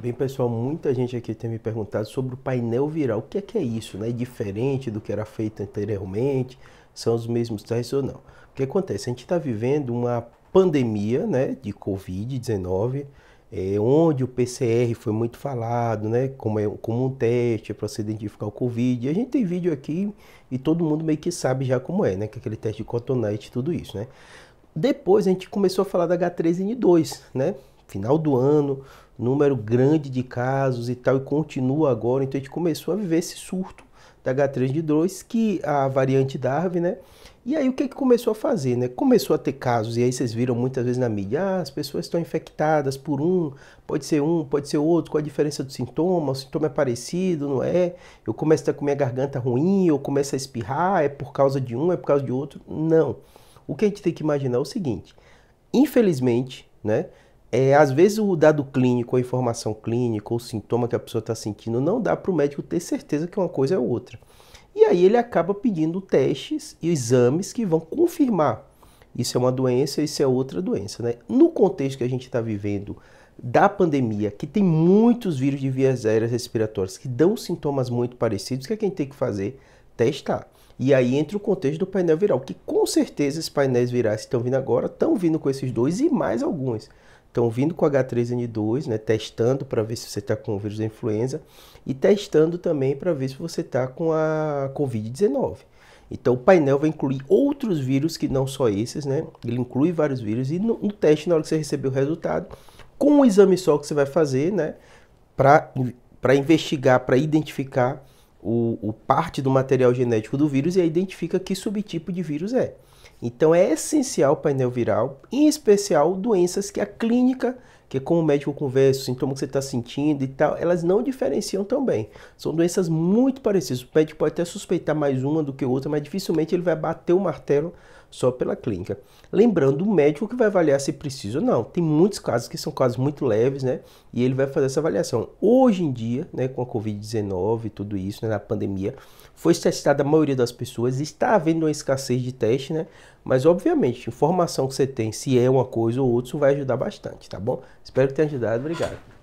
Bem, pessoal, muita gente aqui tem me perguntado sobre o painel viral. O que é que é isso? Né? É diferente do que era feito anteriormente? São os mesmos testes ou não? O que acontece? A gente está vivendo uma pandemia né, de Covid-19, é, onde o PCR foi muito falado, né, como, é, como um teste para se identificar o Covid. E a gente tem vídeo aqui e todo mundo meio que sabe já como é, né, que é aquele teste de cotonete e tudo isso. Né? Depois a gente começou a falar da H3N2, né? final do ano, número grande de casos e tal, e continua agora. Então a gente começou a viver esse surto da H3N2, que a variante Darwin, né? E aí o que, é que começou a fazer, né? Começou a ter casos, e aí vocês viram muitas vezes na mídia, ah, as pessoas estão infectadas por um, pode ser um, pode ser outro, qual a diferença do sintoma, o sintoma é parecido, não é? Eu começo a estar com minha garganta ruim, eu começo a espirrar, é por causa de um, é por causa de outro. Não. O que a gente tem que imaginar é o seguinte, infelizmente, né? é, às vezes o dado clínico, a informação clínica, o sintoma que a pessoa está sentindo, não dá para o médico ter certeza que uma coisa é outra. E aí ele acaba pedindo testes e exames que vão confirmar isso é uma doença, isso é outra doença. Né? No contexto que a gente está vivendo da pandemia, que tem muitos vírus de vias aéreas respiratórias que dão sintomas muito parecidos, o que, é que a gente tem que fazer? Testar. E aí entra o contexto do painel viral, que com certeza esses painéis virais que estão vindo agora estão vindo com esses dois e mais alguns. Então, vindo com H3N2, né, testando para ver se você está com o vírus da influenza e testando também para ver se você está com a Covid-19. Então, o painel vai incluir outros vírus que não só esses, né? Ele inclui vários vírus e no, no teste, na hora que você receber o resultado, com o exame só que você vai fazer, né? Para investigar, para identificar o, o parte do material genético do vírus e identifica que subtipo de vírus é. Então é essencial o painel viral, em especial doenças que a clínica, que é com o médico conversa, o sintoma que você está sentindo e tal, elas não diferenciam também. São doenças muito parecidas. O médico pode até suspeitar mais uma do que outra, mas dificilmente ele vai bater o martelo só pela clínica. Lembrando, o médico que vai avaliar se precisa ou não. Tem muitos casos que são casos muito leves, né? E ele vai fazer essa avaliação. Hoje em dia, né, com a Covid-19 e tudo isso, né, na pandemia, foi testada a maioria das pessoas, está havendo uma escassez de teste, né? Mas, obviamente, informação que você tem, se é uma coisa ou outra, isso vai ajudar bastante, tá bom? Espero que tenha ajudado. Obrigado.